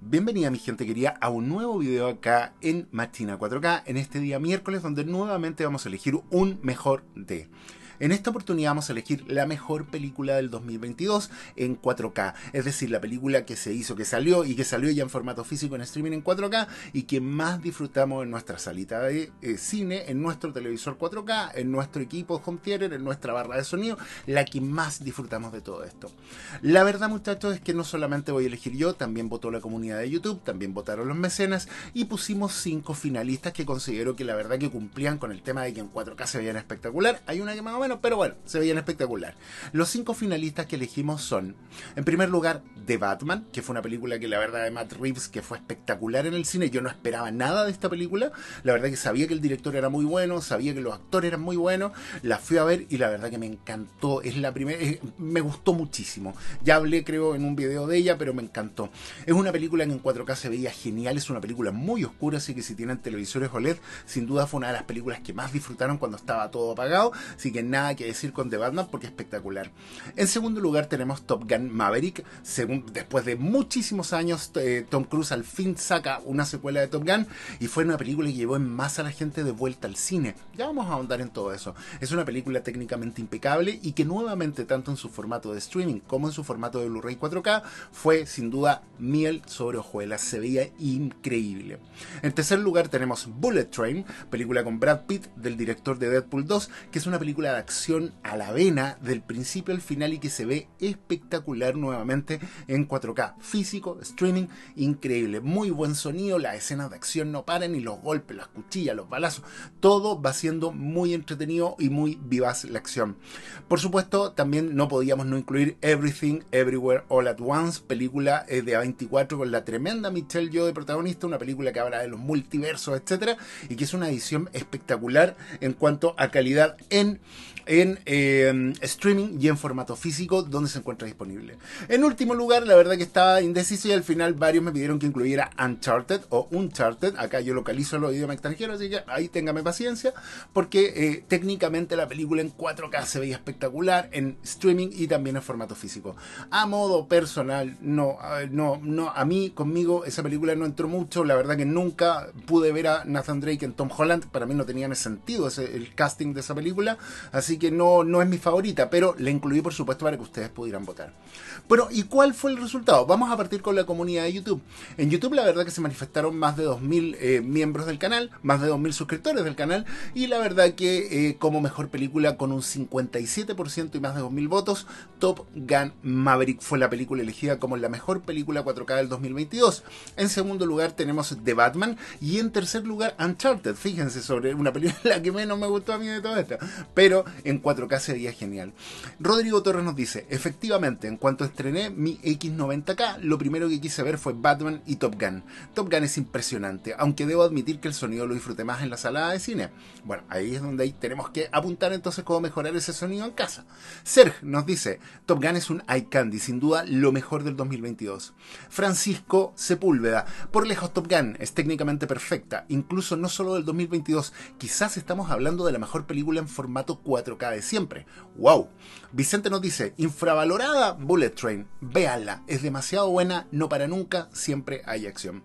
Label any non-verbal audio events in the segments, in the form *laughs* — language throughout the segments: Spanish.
Bienvenida mi gente querida a un nuevo video acá en Martina 4K en este día miércoles donde nuevamente vamos a elegir un mejor D. En esta oportunidad vamos a elegir la mejor película del 2022 en 4K, es decir, la película que se hizo, que salió y que salió ya en formato físico en streaming en 4K y que más disfrutamos en nuestra salita de eh, cine, en nuestro televisor 4K, en nuestro equipo home theater, en nuestra barra de sonido, la que más disfrutamos de todo esto. La verdad, muchachos, es que no solamente voy a elegir yo, también votó la comunidad de YouTube, también votaron los mecenas y pusimos cinco finalistas que considero que la verdad que cumplían con el tema de que en 4K se veían espectacular. Hay una que más pero bueno, se veían espectacular. Los cinco finalistas que elegimos son, en primer lugar, The Batman, que fue una película que la verdad de Matt Reeves que fue espectacular en el cine. Yo no esperaba nada de esta película. La verdad que sabía que el director era muy bueno, sabía que los actores eran muy buenos. La fui a ver y la verdad que me encantó. Es la primera, me gustó muchísimo. Ya hablé, creo, en un video de ella, pero me encantó. Es una película que en 4K se veía genial. Es una película muy oscura, así que si tienen televisores OLED, sin duda fue una de las películas que más disfrutaron cuando estaba todo apagado. Así que nada que decir con The Batman porque es espectacular. En segundo lugar tenemos Top Gun Maverick. después de muchísimos años, eh, Tom Cruise al fin saca una secuela de Top Gun y fue una película que llevó en masa a la gente de vuelta al cine. Ya vamos a ahondar en todo eso. Es una película técnicamente impecable y que nuevamente, tanto en su formato de streaming como en su formato de Blu-ray 4K, fue sin duda miel sobre hojuelas. Se veía increíble. En tercer lugar tenemos Bullet Train, película con Brad Pitt del director de Deadpool 2, que es una película de acción a la vena del principio al final y que se ve espectacular nuevamente en 4K. Físico, streaming, increíble. Muy buen sonido, las escenas de acción no paran y los golpes, las cuchillas, los balazos, todo va siendo muy entretenido y muy vivaz la acción. Por supuesto, también no podíamos no incluir Everything, Everywhere, All at Once, película eh, de A24 con la tremenda Michelle Yeoh de protagonista, una película que habla de los multiversos, etcétera, y que es una edición espectacular en cuanto a calidad en en em, streaming y en formato físico donde se encuentra disponible. En último lugar, la verdad que estaba indeciso y al final varios me pidieron que incluyera Uncharted o Uncharted. Acá yo localizo los idiomas extranjeros, así que ahí téngame paciencia, porque eh, técnicamente la película en 4K se veía espectacular en streaming y también en formato físico. A modo personal, no, no, no, a mí, conmigo, esa película no entró mucho. La verdad que nunca pude ver a Nathan Drake en Tom Holland. Para mí no tenía sentido ese, el casting de esa película. Así que no, no es mi favorita, pero la incluí por supuesto para que ustedes pudieran votar. Bueno, ¿y cuál fue el resultado? Vamos a partir con la comunidad de YouTube. En YouTube la verdad que se manifestaron más de 2.000 eh, miembros del canal, más de 2.000 suscriptores del canal, y la verdad que eh, como mejor película con un 57% y más de 2.000 votos, Top Gun Maverick fue la película elegida como la mejor película 4K del 2022. En segundo lugar tenemos The Batman y en tercer lugar Uncharted, fíjense sobre una película *laughs* que menos me gustó a mí de todo esto. pero en 4K sería genial. Rodrigo Torres nos dice, efectivamente, en cuanto estrené mi X90K, lo primero que quise ver fue Batman y Top Gun. Top Gun es impresionante, aunque debo admitir que el sonido lo disfruté más en la sala de cine. Bueno, ahí es donde tenemos que apuntar entonces cómo mejorar ese sonido en casa. Serg nos dice, Top Gun es un eye candy, sin duda lo mejor del 2022. Francisco Sepúlveda, por lejos Top Gun es técnicamente perfecta, incluso no solo del 2022, quizás estamos hablando de la mejor película en formato 4 cada cabe siempre. ¡Wow! Vicente nos dice, infravalorada Bullet Train, véala, es demasiado buena, no para nunca, siempre hay acción.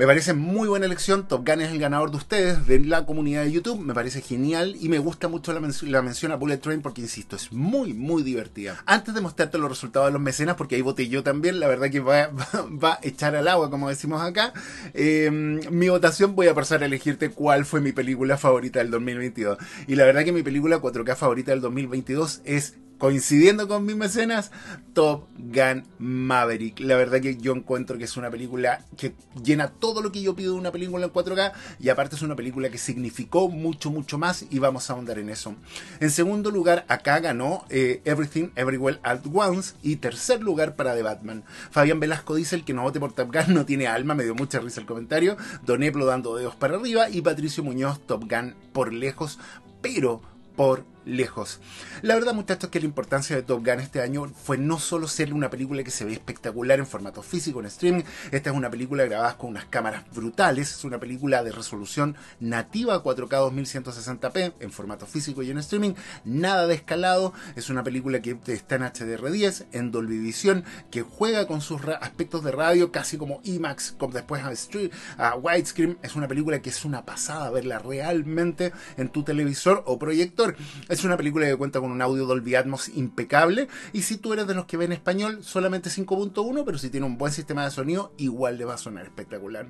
Me parece muy buena elección. Top Gun es el ganador de ustedes, de la comunidad de YouTube. Me parece genial y me gusta mucho la, mención a Bullet Train porque, insisto, es muy, muy divertida. Antes de mostrarte los resultados de los mecenas, porque ahí voté yo también, la verdad que va, *laughs* va, a echar al agua, como decimos acá. Em, mi votación voy a pasar a elegirte cuál fue mi película favorita del 2022. Y la verdad que mi película 4K favorita del 2022 es coincidiendo con mis mecenas, Top Gun Maverick. La verdad que yo encuentro que es una película que llena todo lo que yo pido de una película en 4K y aparte es una película que significó mucho, mucho más y vamos a ahondar en eso. En segundo lugar, acá ganó eh, Everything Everywhere at Once y tercer lugar para The Batman. Fabián Velasco dice el que no vote por Top Gun no tiene alma, me dio mucha risa el comentario. Don Eplo dando dedos para arriba y Patricio Muñoz Top Gun por lejos, pero por lejos. La verdad, muchachos, que la importancia de Top Gun este año fue no solo ser una película que se ve espectacular en formato físico, en streaming, esta es una película grabada con unas cámaras brutales, es una película de resolución nativa 4K 2160p en formato físico y en streaming, nada de escalado, es una película que está en HDR10, en Dolby Vision, que juega con sus aspectos de radio casi como IMAX, como después a widescreen, es una película que es una pasada verla realmente en tu televisor o proyector es una película que cuenta con un audio Dolby Atmos impecable y si tú eres de los que ven español, solamente 5.1, pero si tiene un buen sistema de sonido, igual le va a sonar espectacular.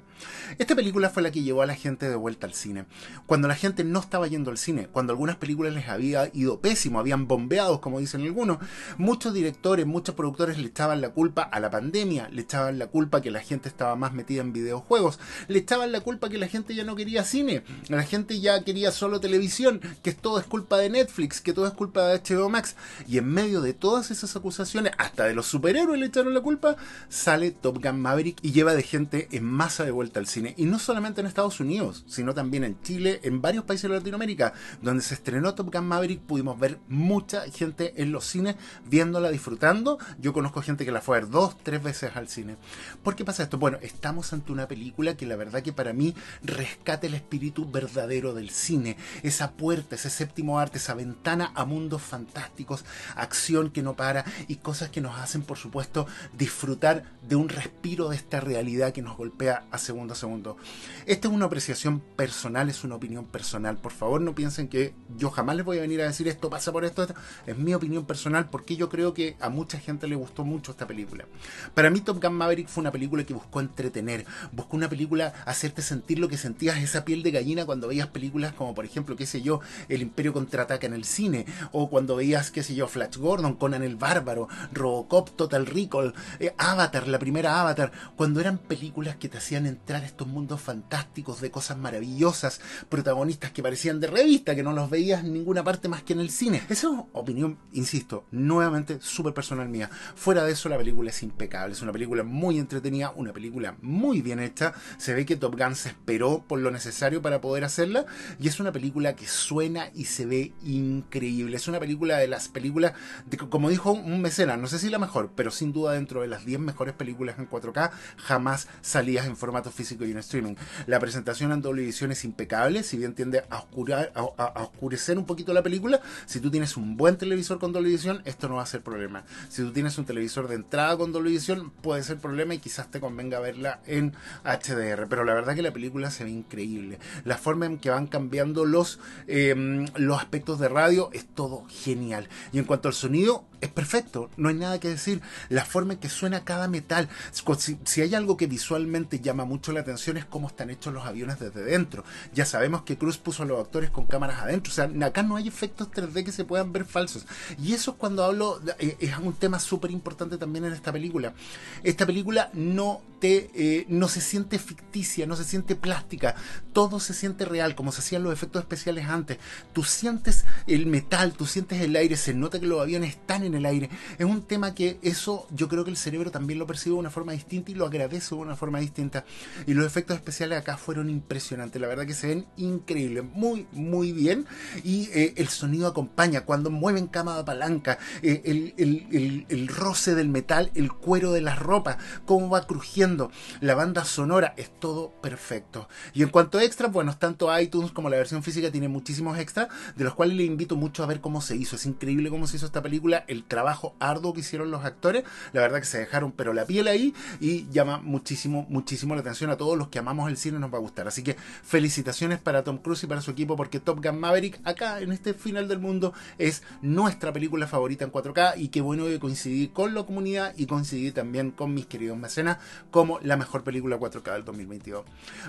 Esta película fue la que llevó a la gente de vuelta al cine. Cuando la gente no estaba yendo al cine, cuando algunas películas les había ido pésimo, habían bombeado, como dicen algunos, muchos directores, muchos productores le echaban la culpa a la pandemia, le echaban la culpa que la gente estaba más metida en videojuegos, le echaban la culpa que la gente ya no quería cine, la gente ya quería solo televisión, que todo es culpa de Netflix Netflix, que todo es culpa de HBO Max. Y en medio de todas esas acusaciones, hasta de los superhéroes le echaron la culpa, sale Top Gun Maverick y lleva de gente en masa de vuelta al cine. Y no solamente en Estados Unidos, sino también en Chile, en varios países de Latinoamérica, donde se estrenó Top Gun Maverick, pudimos ver mucha gente en los cines viéndola, disfrutando. Yo conozco gente que la fue a ver dos, tres veces al cine. ¿Por qué pasa esto? Bueno, estamos ante una película que la verdad que para mí rescata el espíritu verdadero del cine, esa puerta, ese séptimo arte, esa ventana a mundos fantásticos, acción que no para y cosas que nos hacen, por supuesto, disfrutar de un respiro de esta realidad que nos golpea a segundo a segundo. Esta es una apreciación personal, es una opinión personal. Por favor, no piensen que yo jamás les voy a venir a decir esto pasa por esto, Es mi opinión personal porque yo creo que a mucha gente le gustó mucho esta película. Para mí, Top Gun Maverick fue una película que buscó entretener, buscó una película hacerte sentir lo que sentías esa piel de gallina cuando veías películas como, por ejemplo, qué sé yo, El Imperio contraataca en el cine, o cuando veías, qué sé yo, Flash Gordon, Conan el Bárbaro, Robocop, Total Recall, eh, Avatar, la primera Avatar, cuando eran películas que te hacían entrar estos mundos fantásticos de cosas maravillosas, protagonistas que parecían de revista, que no los veías en ninguna parte más que en el cine. Esa opinión, insisto, nuevamente súper personal mía. Fuera de eso, la película es impecable, es una película muy entretenida, una película muy bien hecha, se ve que Top Gun se esperó por lo necesario para poder hacerla, y es una película que suena y se ve y increíble. Es una película de las películas, como dijo un mecena, no sé si la mejor, pero sin duda dentro de las 10 mejores películas en 4K jamás salías en formato físico y en streaming. La presentación en doble edición es impecable, si bien tiende a, oscurecer un poquito la película, si tú tienes un buen televisor con doble edición, esto no va a ser problema. Si tú tienes un televisor de entrada con doble edición, puede ser problema y quizás te convenga verla en HDR. Pero la verdad que la película se ve increíble. La forma en que van cambiando los, em, los aspectos de radio, es todo genial. Y en cuanto al sonido, es perfecto, no hay nada que decir. La forma en que suena cada metal, si, hay algo que visualmente llama mucho la atención es cómo están hechos los aviones desde dentro. Ya sabemos que Cruz puso a los actores con cámaras adentro, o sea, acá no hay efectos 3D que se puedan ver falsos. Y eso es cuando hablo, eh, es un tema súper importante también en esta película. Esta película no te, eh, no se siente ficticia, no se siente plástica, todo se siente real, como se hacían los efectos especiales antes. Tú sientes el metal, tú sientes el aire, se nota que los aviones están en en el aire. Es un tema que eso yo creo que el cerebro también lo percibe de una forma distinta y lo agradece de una forma distinta. Y los efectos especiales acá fueron impresionantes, la verdad que se ven increíbles, muy, muy bien. Y eh, el sonido acompaña, cuando mueven cama de palanca, eh, el, roce del metal, el cuero de las ropas, cómo va crujiendo, la banda sonora, es todo perfecto. Y en cuanto a extras, bueno, tanto iTunes como la versión física tiene muchísimos extras, de los cuales le invito mucho a ver cómo se hizo. Es increíble cómo se hizo esta película. El trabajo arduo que hicieron los actores, la verdad que se dejaron pero la piel ahí y llama muchísimo, muchísimo la atención a todos los que amamos el cine, nos va a gustar. Así que felicitaciones para Tom Cruise y para su equipo porque Top Gun Maverick acá en este final del mundo es nuestra película favorita en 4K y qué bueno que coincidí con la comunidad y coincidí también con mis queridos mecenas como la mejor película 4K del 2022.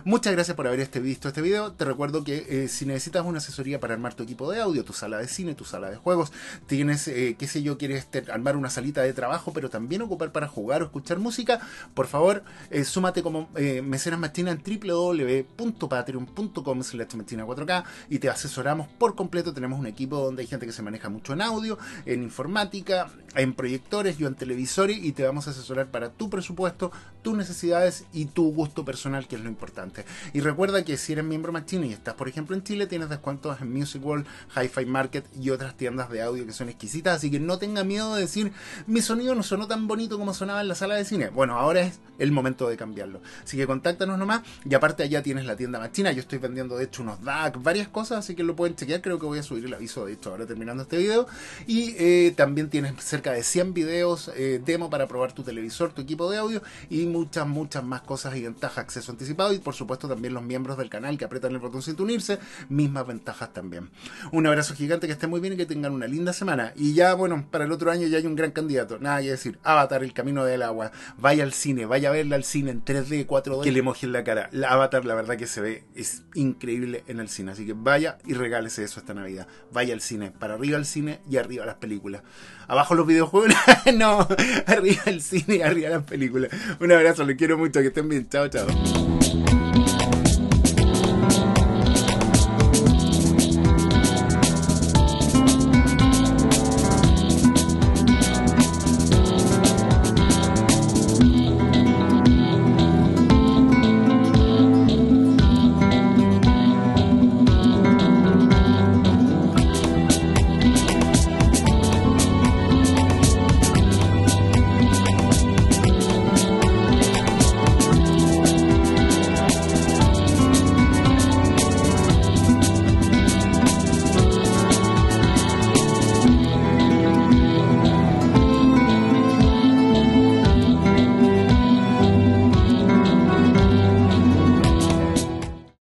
Muchas gracias por haber este, visto este video. Te recuerdo que eh, si necesitas una asesoría para armar tu equipo de audio, tu sala de cine, tu sala de juegos, tienes, eh, qué sé yo, quieres este, armar una salita de trabajo, pero también ocupar para jugar o escuchar música, por favor, eh, súmate como eh, mecenas Martina en www.patreon.com slash 4K y te asesoramos por completo. Tenemos un equipo donde hay gente que se maneja mucho en audio, en informática, en proyectores, y en televisores y te vamos a asesorar para tu presupuesto, tus necesidades y tu gusto personal, que es lo importante. Y recuerda que si eres miembro chino y estás, por ejemplo, en Chile, tienes descuentos en Music World, Hi-Fi Market y otras tiendas de audio que son exquisitas, así que no tenga miedo de decir, mi sonido no sonó tan bonito como sonaba en la sala de cine. Bueno, ahora es el momento de cambiarlo. Así que contáctanos nomás y aparte allá tienes la tienda Machina, yo estoy vendiendo de hecho unos DAC, varias cosas, así que lo pueden chequear, creo que voy a subir el aviso de esto ahora terminando este video. Y eh, también tienes cerca de 100 videos eh, demo para probar tu televisor, tu equipo de audio y muchas, muchas más cosas y ventajas, acceso anticipado y por supuesto también los miembros del canal que apretan el botón sin unirse, mismas ventajas también. Un abrazo gigante, que estén muy bien y que tengan una linda semana. Y ya, bueno, para el otro año ya hay un gran candidato, nada que decir, Avatar, el camino del agua, vaya al cine, vaya a verla al cine en 3D, 4D, que le mojen la cara. Avatar, la verdad que se ve, es increíble en el cine, así que vaya y regálese eso esta Navidad. Vaya al cine, para arriba al cine y arriba las películas. Abajo los videojuegos, *laughs* no, arriba el cine y arriba las películas. Una abrazo, le quiero mucho, que estén bien. Chao, chao.